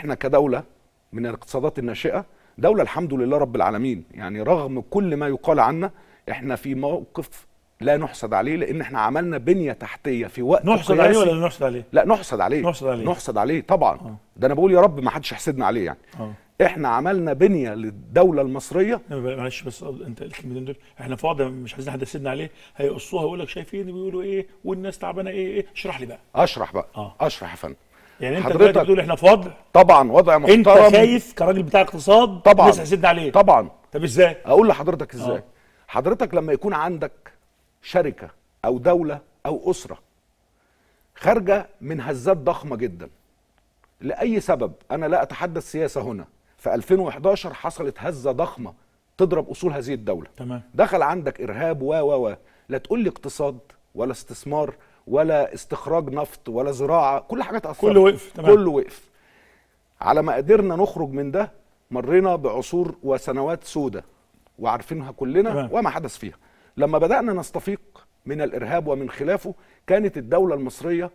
احنا كدولة من الاقتصادات الناشئة دولة الحمد لله رب العالمين يعني رغم كل ما يقال عنا احنا في موقف لا نحسد عليه لان احنا عملنا بنية تحتية في وقت نحسد عليه ولا نحسد عليه؟ لا نحسد عليه نحسد عليه نحسد عليه طبعا أوه. ده انا بقول يا رب ما حدش يحسدنا عليه يعني أوه. احنا عملنا بنيه للدوله المصريه معلش بس انت الكلمتين دول احنا في وضع مش عايزين حد يسدنا عليه هيقصوها ويقول لك شايفين بيقولوا ايه والناس تعبانه ايه ايه اشرح لي بقى اشرح بقى آه. اشرح يا فندم يعني انت حضرتك بتقول احنا في وضع طبعا وضع محترم انت خايف كراجل بتاع اقتصاد طبعا لسه هتسد عليه طبعا طب ازاي؟ اقول لحضرتك ازاي؟ أوه. حضرتك لما يكون عندك شركه او دوله او اسره خارجه من هزات ضخمه جدا لاي سبب انا لا اتحدث سياسه هنا في 2011 حصلت هزه ضخمه تضرب اصول هذه الدوله تمام دخل عندك ارهاب و و و لا تقول لي اقتصاد ولا استثمار ولا استخراج نفط ولا زراعه كل حاجه اتاثرت كله وقف تمام كله وقف على ما قدرنا نخرج من ده مرينا بعصور وسنوات سودة وعارفينها كلنا تمام. وما حدث فيها لما بدانا نستفيق من الارهاب ومن خلافه كانت الدوله المصريه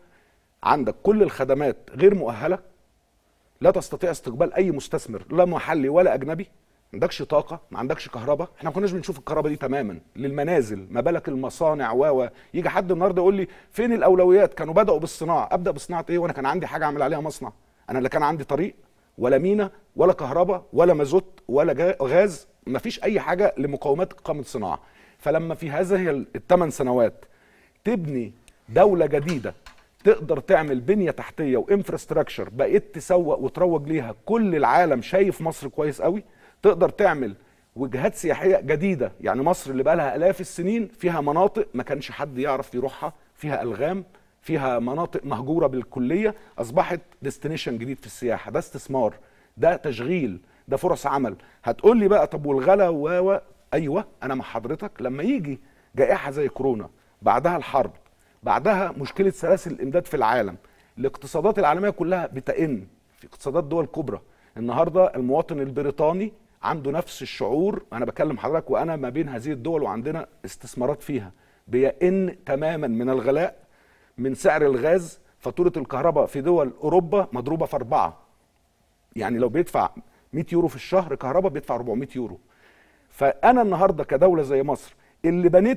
عندك كل الخدمات غير مؤهله لا تستطيع استقبال اي مستثمر لا محلي ولا اجنبي ما عندكش طاقه ما عندكش كهرباء احنا ما كناش بنشوف الكهرباء دي تماما للمنازل ما بالك المصانع و يجي حد النهارده يقول لي فين الاولويات كانوا بداوا بالصناعه ابدا بصناعه ايه وانا كان عندي حاجه اعمل عليها مصنع انا لا كان عندي طريق ولا مينا ولا كهرباء ولا مازوت ولا غاز ما فيش اي حاجه لمقاومات اقامه صناعه فلما في هذه الثمان سنوات تبني دوله جديده تقدر تعمل بنيه تحتيه وانفراستراكشر بقيت تسوق وتروج ليها كل العالم شايف مصر كويس قوي تقدر تعمل وجهات سياحيه جديده يعني مصر اللي بقى لها الاف السنين فيها مناطق ما كانش حد يعرف يروحها فيها الغام فيها مناطق مهجوره بالكليه اصبحت ديستنيشن جديد في السياحه ده استثمار ده تشغيل ده فرص عمل هتقول لي بقى طب والغلا و ايوه انا مع حضرتك لما يجي جائحه زي كورونا بعدها الحرب بعدها مشكله سلاسل الامداد في العالم الاقتصادات العالميه كلها بتئن في اقتصادات دول كبرى النهارده المواطن البريطاني عنده نفس الشعور انا بكلم حضرتك وانا ما بين هذه الدول وعندنا استثمارات فيها بيئن تماما من الغلاء من سعر الغاز فاتوره الكهرباء في دول اوروبا مضروبه في اربعه يعني لو بيدفع 100 يورو في الشهر كهرباء بيدفع 400 يورو فانا النهارده كدوله زي مصر اللي بنيت